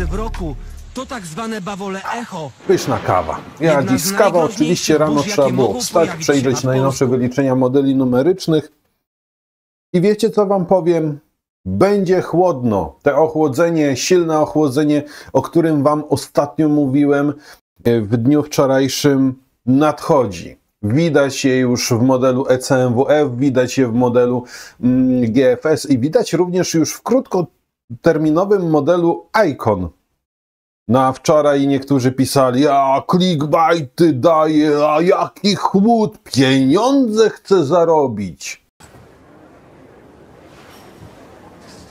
razy w roku. To tak zwane bawole echo. Pyszna kawa. Ja Jedna dziś z kawa, oczywiście rano trzeba było wstać, przejrzeć najnowsze wyliczenia modeli numerycznych. I wiecie, co wam powiem? Będzie chłodno. Te ochłodzenie, silne ochłodzenie, o którym wam ostatnio mówiłem e, w dniu wczorajszym, nadchodzi. Widać je już w modelu ECMWF, widać je w modelu mm, GFS i widać również już w terminowym modelu Icon. No wczoraj niektórzy pisali, a clickbaity daje, a jaki chłód, pieniądze chce zarobić.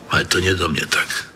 Ale to nie do mnie tak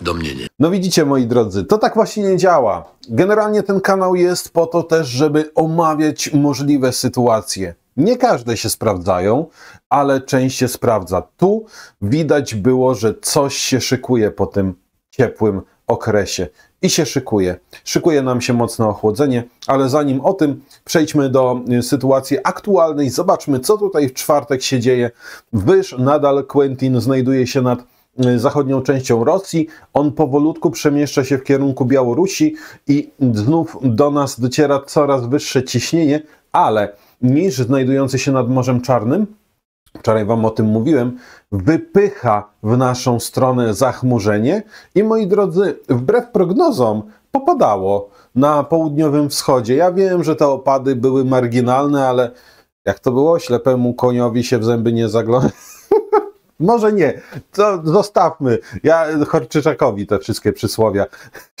do mnie nie. No widzicie, moi drodzy, to tak właśnie nie działa. Generalnie ten kanał jest po to też, żeby omawiać możliwe sytuacje. Nie każde się sprawdzają, ale część się sprawdza. Tu widać było, że coś się szykuje po tym ciepłym okresie. I się szykuje. Szykuje nam się mocne ochłodzenie, ale zanim o tym przejdźmy do y, sytuacji aktualnej, zobaczmy, co tutaj w czwartek się dzieje. Wyż nadal Quentin znajduje się nad Y, zachodnią częścią Rosji. On powolutku przemieszcza się w kierunku Białorusi i znów do nas dociera coraz wyższe ciśnienie, ale niż znajdujący się nad Morzem Czarnym, wczoraj Wam o tym mówiłem, wypycha w naszą stronę zachmurzenie i moi drodzy, wbrew prognozom, popadało na południowym wschodzie. Ja wiem, że te opady były marginalne, ale jak to było, ślepemu koniowi się w zęby nie zagląda może nie, to zostawmy. Ja Horczyczakowi te wszystkie przysłowia,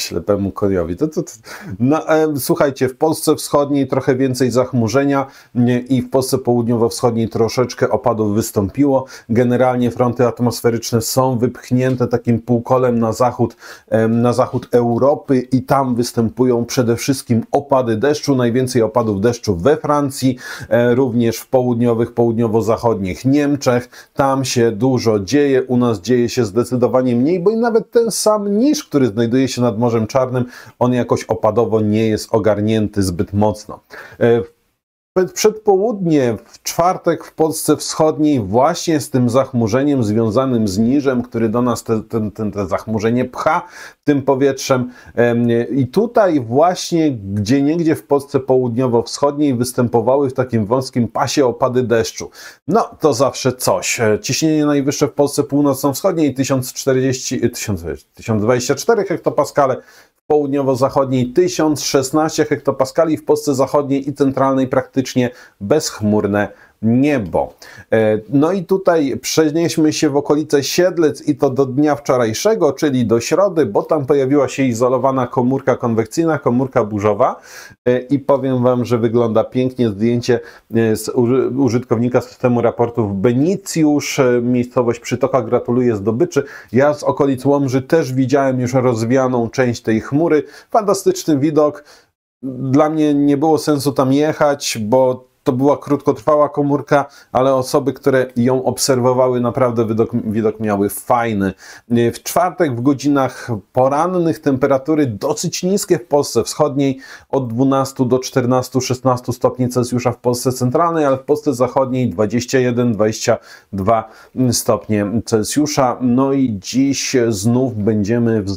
ślepemu koniowi. To, to, to. No, e, słuchajcie, w Polsce wschodniej trochę więcej zachmurzenia nie, i w Polsce południowo-wschodniej troszeczkę opadów wystąpiło. Generalnie fronty atmosferyczne są wypchnięte takim półkolem na zachód, e, na zachód Europy i tam występują przede wszystkim opady deszczu. Najwięcej opadów deszczu we Francji, e, również w południowych, południowo-zachodnich Niemczech. Tam się dużo dużo dzieje, u nas dzieje się zdecydowanie mniej, bo i nawet ten sam niż, który znajduje się nad Morzem Czarnym, on jakoś opadowo nie jest ogarnięty zbyt mocno. W e, Przedpołudnie w czwartek w Polsce Wschodniej właśnie z tym zachmurzeniem związanym z niżem, który do nas te, te, te, te zachmurzenie pcha tym powietrzem. I tutaj właśnie gdzie niegdzie w Polsce południowo-wschodniej występowały w takim wąskim pasie opady deszczu. No to zawsze coś. E, ciśnienie najwyższe w Polsce północno-wschodniej 1040, 1024 hektopaskale, południowo-zachodniej 1016 hektopaskali, w Polsce zachodniej i centralnej praktycznie bezchmurne niebo. E, no i tutaj przenieśmy się w okolice Siedlec i to do dnia wczorajszego, czyli do środy, bo tam pojawiła się izolowana komórka konwekcyjna, komórka burzowa e, i powiem Wam, że wygląda pięknie zdjęcie e, z użytkownika systemu raportów Benicjusz, miejscowość Przytoka, gratuluję zdobyczy. Ja z okolic Łomży też widziałem już rozwianą część tej chmury. Fantastyczny widok. Dla mnie nie było sensu tam jechać, bo to była krótkotrwała komórka, ale osoby, które ją obserwowały, naprawdę widok, widok miały fajny. W czwartek w godzinach porannych temperatury dosyć niskie w Polsce wschodniej od 12 do 14-16 stopni Celsjusza w Polsce centralnej, ale w Polsce zachodniej 21-22 stopnie Celsjusza. No i dziś znów będziemy w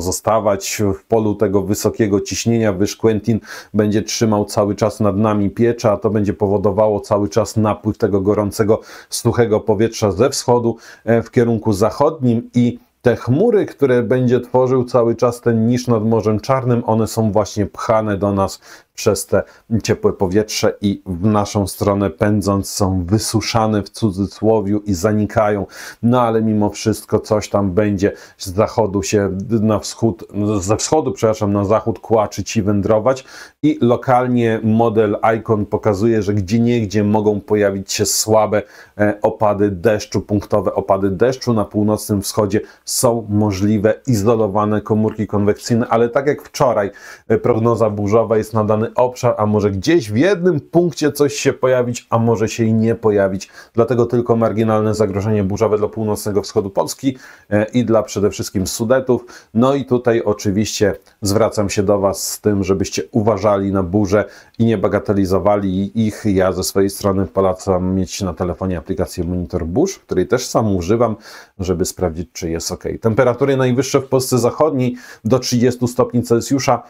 pozostawać w polu tego wysokiego ciśnienia, gdyż Quentin będzie trzymał cały czas nad nami piecza, a to będzie powodowało cały czas napływ tego gorącego, suchego powietrza ze wschodu e, w kierunku zachodnim i te chmury, które będzie tworzył cały czas ten nisz nad Morzem Czarnym, one są właśnie pchane do nas przez te ciepłe powietrze i w naszą stronę pędząc są wysuszane w cudzysłowiu i zanikają, no ale mimo wszystko coś tam będzie z zachodu się na wschód, ze wschodu, przepraszam, na zachód kłaczyć i wędrować i lokalnie model Icon pokazuje, że gdzie niegdzie mogą pojawić się słabe e, opady deszczu, punktowe opady deszczu na północnym wschodzie są możliwe izolowane komórki konwekcyjne, ale tak jak wczoraj e, prognoza burzowa jest nadany obszar, a może gdzieś w jednym punkcie coś się pojawić, a może się i nie pojawić. Dlatego tylko marginalne zagrożenie burzowe dla północnego wschodu Polski e, i dla przede wszystkim Sudetów. No i tutaj oczywiście zwracam się do Was z tym, żebyście uważali na burze i nie bagatelizowali ich. Ja ze swojej strony polecam mieć na telefonie aplikację Monitor Burz, której też sam używam, żeby sprawdzić, czy jest ok. Temperatury najwyższe w Polsce zachodniej do 30 stopni Celsjusza.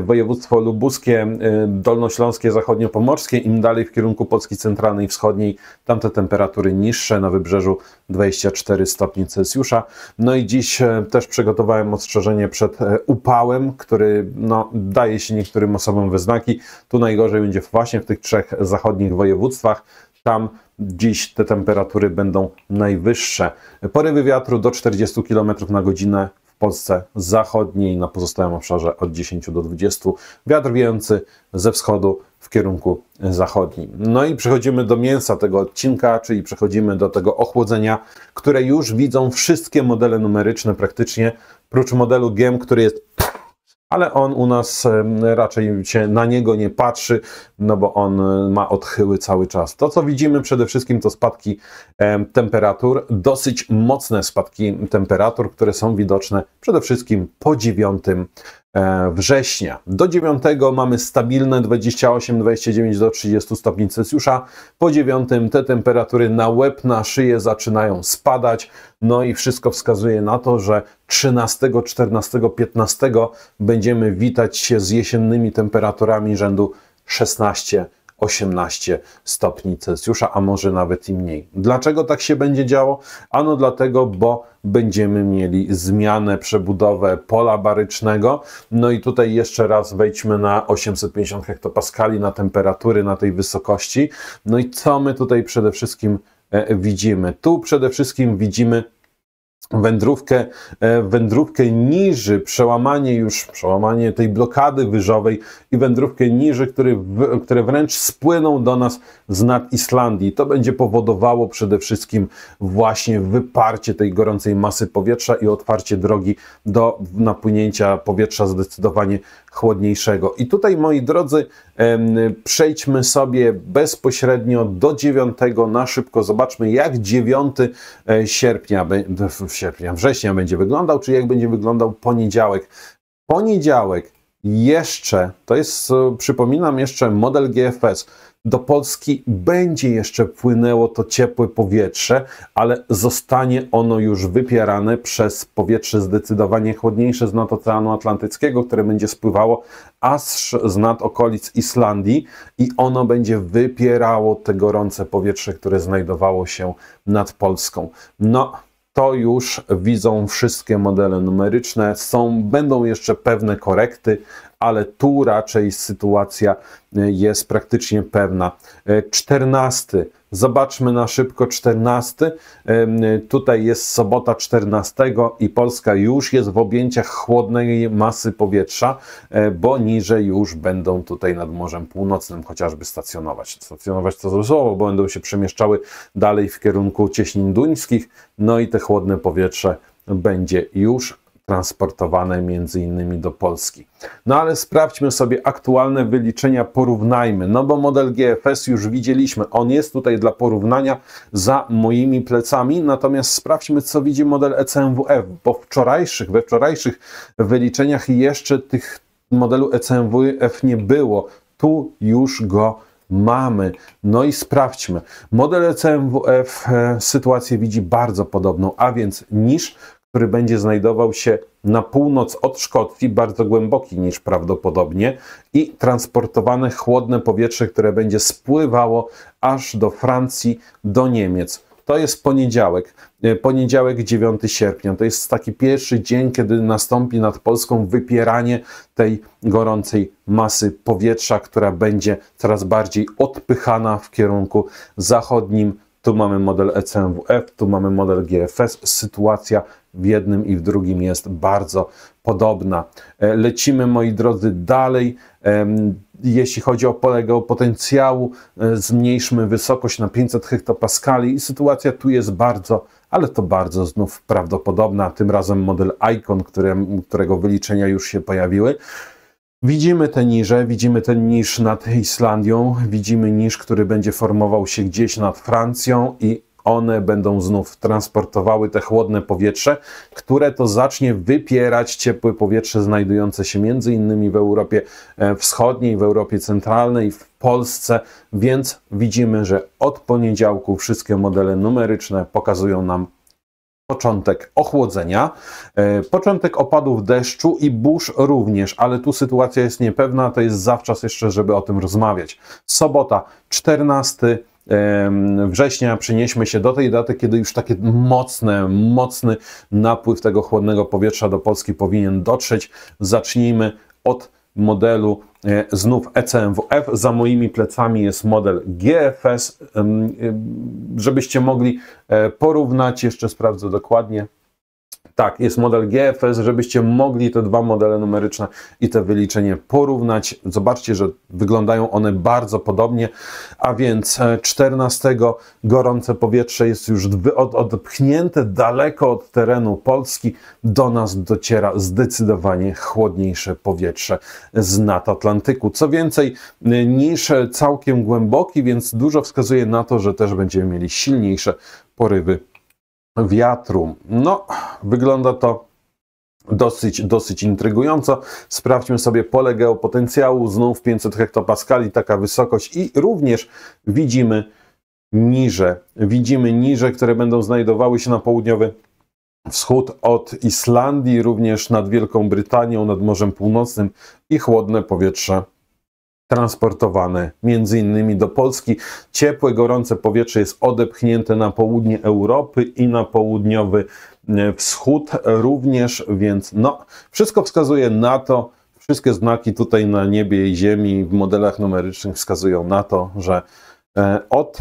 Województwo lubuskie Dolnośląskie, dolnośląskie, zachodniopomorskie, im dalej w kierunku Polski centralnej i wschodniej, tamte temperatury niższe, na wybrzeżu 24 stopni Celsjusza. No i dziś e, też przygotowałem ostrzeżenie przed e, upałem, który no, daje się niektórym osobom we znaki. Tu najgorzej będzie właśnie w tych trzech zachodnich województwach. Tam dziś te temperatury będą najwyższe. Porywy wiatru do 40 km na godzinę Polsce zachodniej, na pozostałym obszarze od 10 do 20. Wiatr wiejący ze wschodu w kierunku zachodnim. No i przechodzimy do mięsa tego odcinka, czyli przechodzimy do tego ochłodzenia, które już widzą wszystkie modele numeryczne praktycznie, prócz modelu GEM, który jest ale on u nas raczej się na niego nie patrzy, no bo on e, ma odchyły cały czas. To, co widzimy przede wszystkim, to spadki temperatur, dosyć mocne spadki temperatur, które są widoczne przede wszystkim po 9 E, września. Do 9 mamy stabilne 28, 29 do 30 stopni Celsjusza. Po 9 te temperatury na łeb, na szyję zaczynają spadać. No i wszystko wskazuje na to, że 13, 14, 15 będziemy witać się z jesiennymi temperaturami rzędu 16 18 stopni Celsjusza, a może nawet i mniej. Dlaczego tak się będzie działo? Ano dlatego, bo będziemy mieli zmianę, przebudowę pola barycznego. No i tutaj jeszcze raz wejdźmy na 850 hektopaskali, na temperatury, na tej wysokości. No i co my tutaj przede wszystkim e, widzimy? Tu przede wszystkim widzimy wędrówkę, e, wędrówkę niży, przełamanie już, przełamanie tej blokady wyżowej i wędrówkę niży, które które wręcz spłyną do nas z nad Islandii. To będzie powodowało przede wszystkim właśnie wyparcie tej gorącej masy powietrza i otwarcie drogi do napłynięcia powietrza zdecydowanie chłodniejszego. I tutaj, moi drodzy, przejdźmy sobie bezpośrednio do 9 na szybko. Zobaczmy, jak 9 e, sierpnia, sierpnia, września będzie wyglądał, czy jak będzie wyglądał poniedziałek. Poniedziałek jeszcze, to jest, e, przypominam, jeszcze model GFS do Polski będzie jeszcze płynęło to ciepłe powietrze, ale zostanie ono już wypierane przez powietrze zdecydowanie chłodniejsze z nad Oceanu Atlantyckiego, które będzie spływało aż z nad okolic Islandii i ono będzie wypierało te gorące powietrze, które znajdowało się nad Polską. No, to już widzą wszystkie modele numeryczne. Są, będą jeszcze pewne korekty, ale tu raczej sytuacja e, jest praktycznie pewna. 14 e, Zobaczmy na szybko 14. Tutaj jest sobota 14 i Polska już jest w objęciach chłodnej masy powietrza, e, bo niżej już będą tutaj nad Morzem Północnym chociażby stacjonować. Stacjonować to słowo, bo będą się przemieszczały dalej w kierunku cieśnin duńskich, no i te chłodne powietrze będzie już transportowane między innymi do Polski. No ale sprawdźmy sobie aktualne wyliczenia, porównajmy, no bo model GFS już widzieliśmy, on jest tutaj dla porównania za moimi plecami, natomiast sprawdźmy co widzi model ECMWF, bo wczorajszych, we wczorajszych wyliczeniach jeszcze tych modelu ECMWF nie było, tu już go mamy. No i sprawdźmy. Model e CMWF e, sytuację widzi bardzo podobną, a więc niż który będzie znajdował się na północ od Szkocji, bardzo głęboki niż prawdopodobnie, i transportowane chłodne powietrze, które będzie spływało aż do Francji, do Niemiec. To jest poniedziałek, e, poniedziałek 9 sierpnia. To jest taki pierwszy dzień, kiedy nastąpi nad Polską wypieranie tej gorącej masy powietrza, która będzie coraz bardziej odpychana w kierunku zachodnim. Tu mamy model ECMWF, tu mamy model GFS. Sytuacja w jednym i w drugim jest bardzo podobna. E, lecimy, moi drodzy, dalej. Jeśli chodzi o polegał potencjału, e, zmniejszmy wysokość na 500 hektopaskali i sytuacja tu jest bardzo, ale to bardzo znów prawdopodobna. Tym razem model ICON, którego wyliczenia już się pojawiły. Widzimy te niże, widzimy ten niż nad Islandią, widzimy niż, który będzie formował się gdzieś nad Francją i one będą znów transportowały te chłodne powietrze, które to zacznie wypierać ciepłe powietrze znajdujące się między innymi w Europie e, Wschodniej, w Europie Centralnej, w Polsce, więc widzimy, że od poniedziałku wszystkie modele numeryczne pokazują nam początek ochłodzenia, e, początek opadów deszczu i burz również, ale tu sytuacja jest niepewna, to jest zawczas jeszcze, żeby o tym rozmawiać. Sobota 14 września przenieśmy się do tej daty, kiedy już taki mocny, mocny napływ tego chłodnego powietrza do Polski powinien dotrzeć. Zacznijmy od modelu e, znów ECMWF. Za moimi plecami jest model GFS, żebyście mogli e, porównać. Jeszcze sprawdzę dokładnie. Tak, jest model GFS, żebyście mogli te dwa modele numeryczne i te wyliczenie porównać. Zobaczcie, że wyglądają one bardzo podobnie, a więc 14 e, gorące powietrze jest już od, odpchnięte daleko od terenu Polski. Do nas dociera zdecydowanie chłodniejsze powietrze z Atlantyku. Co więcej, e, niż całkiem głęboki, więc dużo wskazuje na to, że też będziemy mieli silniejsze porywy wiatru. No, wygląda to dosyć, dosyć intrygująco. Sprawdźmy sobie pole geopotencjału, znów 500 hektopaskali, taka wysokość i również widzimy niże. Widzimy niże, które będą znajdowały się na południowy wschód od Islandii, również nad Wielką Brytanią, nad Morzem Północnym i chłodne powietrze transportowane między innymi do Polski. Ciepłe, gorące powietrze jest odepchnięte na południe Europy i na południowy e, wschód również, więc no, wszystko wskazuje na to, wszystkie znaki tutaj na niebie i ziemi w modelach numerycznych wskazują na to, że e, od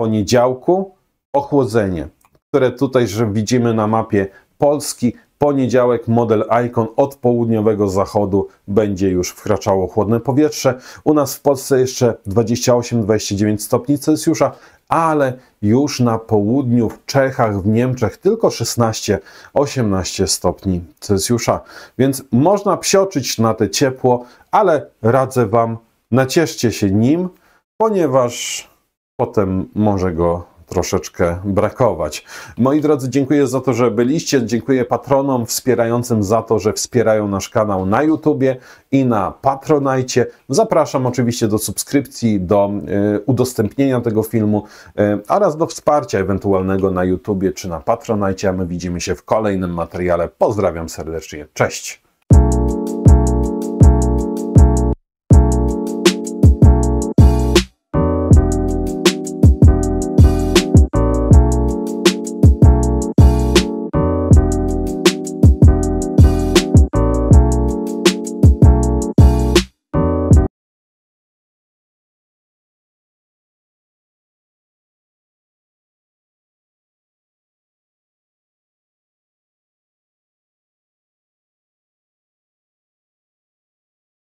poniedziałku ochłodzenie, które tutaj że widzimy na mapie Polski poniedziałek model Icon od południowego zachodu będzie już wkraczało chłodne powietrze. U nas w Polsce jeszcze 28-29 stopni Celsjusza, ale już na południu, w Czechach, w Niemczech tylko 16-18 stopni Celsjusza. Więc można psioczyć na te ciepło, ale radzę Wam, nacieszcie się nim, ponieważ potem może go troszeczkę brakować. Moi drodzy, dziękuję za to, że byliście. Dziękuję patronom wspierającym za to, że wspierają nasz kanał na YouTubie i na Patronajcie. Zapraszam oczywiście do subskrypcji, do e, udostępnienia tego filmu e, oraz do wsparcia ewentualnego na YouTubie czy na Patronajcie. A my widzimy się w kolejnym materiale. Pozdrawiam serdecznie. Cześć!